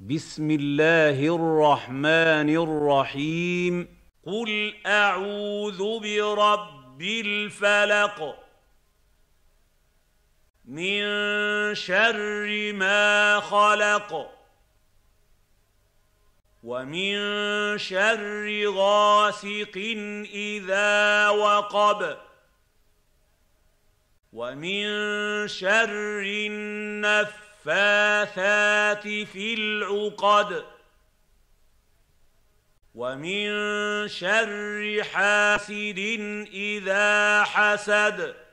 بسم الله الرحمن الرحيم قل اعوذ برب الفلق من شر ما خلق ومن شر غاسق اذا وقب ومن شر النفاق النفاثات في العقد ومن شر حاسد اذا حسد